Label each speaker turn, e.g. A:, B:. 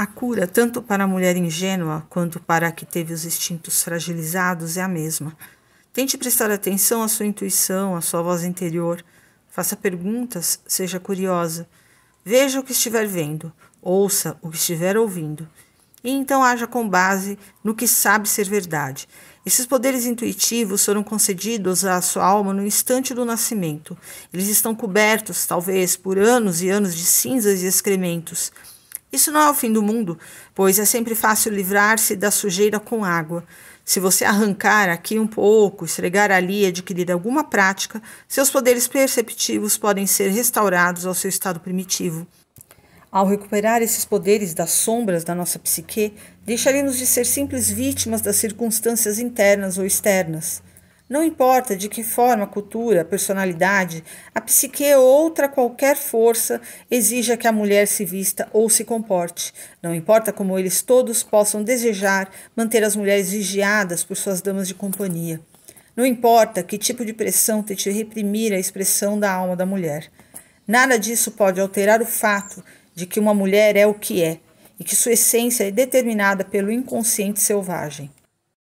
A: A cura, tanto para a mulher ingênua quanto para a que teve os instintos fragilizados, é a mesma. Tente prestar atenção à sua intuição, à sua voz interior. Faça perguntas, seja curiosa. Veja o que estiver vendo, ouça o que estiver ouvindo. E então haja com base no que sabe ser verdade. Esses poderes intuitivos foram concedidos à sua alma no instante do nascimento. Eles estão cobertos, talvez, por anos e anos de cinzas e excrementos. Isso não é o fim do mundo, pois é sempre fácil livrar-se da sujeira com água. Se você arrancar aqui um pouco, esfregar ali e adquirir alguma prática, seus poderes perceptivos podem ser restaurados ao seu estado primitivo. Ao recuperar esses poderes das sombras da nossa psique, deixaremos de ser simples vítimas das circunstâncias internas ou externas. Não importa de que forma cultura, personalidade, a psique ou é outra qualquer força exija que a mulher se vista ou se comporte. Não importa como eles todos possam desejar manter as mulheres vigiadas por suas damas de companhia. Não importa que tipo de pressão tente reprimir a expressão da alma da mulher. Nada disso pode alterar o fato de que uma mulher é o que é e que sua essência é determinada pelo inconsciente selvagem.